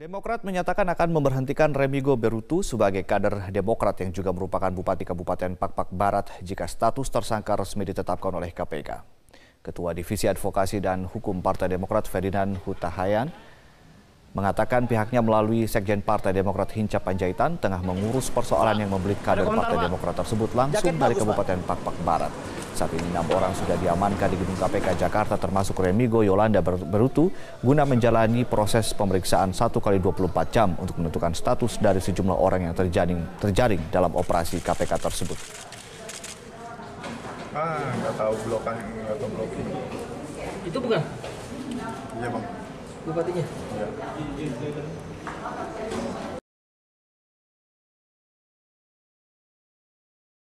Demokrat menyatakan akan memberhentikan Remigo Berutu sebagai kader Demokrat yang juga merupakan Bupati Kabupaten Pakpak Barat jika status tersangka resmi ditetapkan oleh KPK. Ketua Divisi Advokasi dan Hukum Partai Demokrat Ferdinand Hutahayan mengatakan pihaknya melalui Sekjen Partai Demokrat Hinca Panjaitan tengah mengurus persoalan yang membeli kader Partai Demokrat tersebut langsung dari Kabupaten Pakpak Barat. Saat ini enam orang sudah diamankan di gedung KPK Jakarta termasuk Remigo Yolanda Berutu guna menjalani proses pemeriksaan 1 kali 24 jam untuk menentukan status dari sejumlah orang yang terjaring, terjaring dalam operasi KPK tersebut. Ah, nggak tahu blokan, atau tahu blok Itu bukan? Iya bang. Bupatinya? Iya.